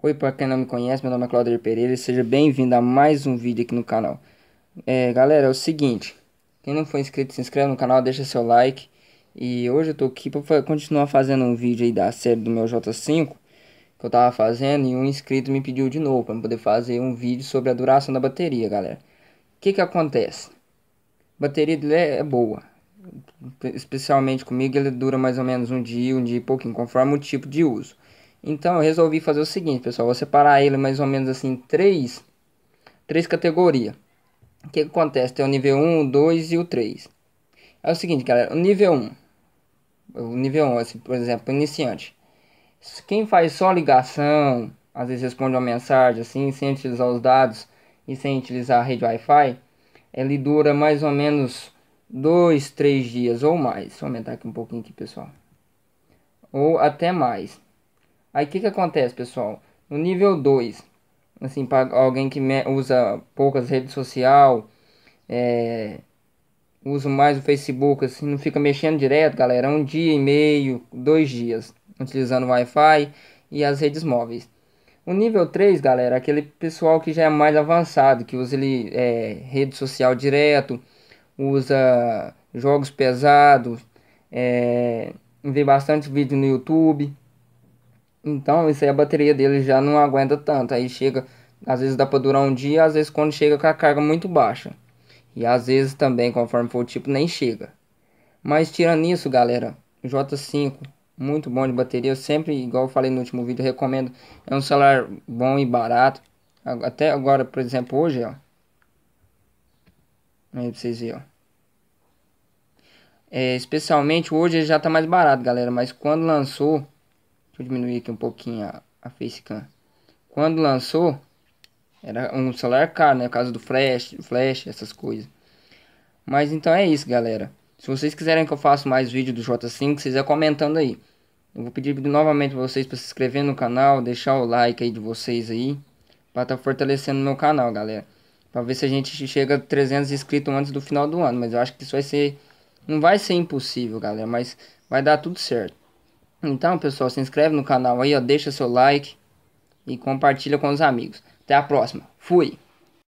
Oi, para quem não me conhece, meu nome é Claudio Pereira e seja bem-vindo a mais um vídeo aqui no canal. É, galera, é o seguinte, quem não for inscrito, se inscreve no canal, deixa seu like. E hoje eu tô aqui para continuar fazendo um vídeo aí da série do meu J5, que eu tava fazendo, e um inscrito me pediu de novo para poder fazer um vídeo sobre a duração da bateria, galera. O que que acontece? A bateria dele é, é boa, especialmente comigo, ele dura mais ou menos um dia, um dia e pouquinho, conforme o tipo de uso. Então eu resolvi fazer o seguinte, pessoal, vou separar ele mais ou menos assim três, três categorias. O que, que acontece? Tem o nível 1, o 2 e o 3. É o seguinte, galera, o nível 1, o nível 1, assim, por exemplo, iniciante. Quem faz só ligação, às vezes responde uma mensagem assim, sem utilizar os dados e sem utilizar a rede Wi-Fi, ele dura mais ou menos 2, 3 dias ou mais. Vou aumentar aqui um pouquinho aqui, pessoal. Ou até mais. Aí o que, que acontece, pessoal? No nível 2, assim, para alguém que usa poucas redes sociais, é, usa mais o Facebook, assim, não fica mexendo direto, galera. Um dia e meio, dois dias, utilizando o Wi-Fi e as redes móveis. O nível 3, galera, é aquele pessoal que já é mais avançado, que usa ele, é, rede social direto, usa jogos pesados, é, vê bastante vídeo no YouTube, então, isso aí a bateria dele já não aguenta tanto. Aí chega, às vezes dá para durar um dia, às vezes quando chega com a carga muito baixa. E às vezes também, conforme for o tipo, nem chega. Mas tirando isso, galera, J5, muito bom de bateria. Eu sempre, igual eu falei no último vídeo, recomendo. É um celular bom e barato. Até agora, por exemplo, hoje, ó. Aí pra vocês verem, ó. É, especialmente hoje ele já tá mais barato, galera. Mas quando lançou, Deixa eu diminuir aqui um pouquinho a, a facecam. Quando lançou, era um celular caro, né? O caso do flash, flash, essas coisas. Mas então é isso, galera. Se vocês quiserem que eu faça mais vídeo do J5, vocês é comentando aí. Eu vou pedir novamente pra vocês para se inscrever no canal, deixar o like aí de vocês aí. Pra estar tá fortalecendo meu canal, galera. Pra ver se a gente chega a 300 inscritos antes do final do ano. Mas eu acho que isso vai ser... Não vai ser impossível, galera, mas vai dar tudo certo. Então, pessoal, se inscreve no canal aí, ó, deixa seu like e compartilha com os amigos. Até a próxima. Fui.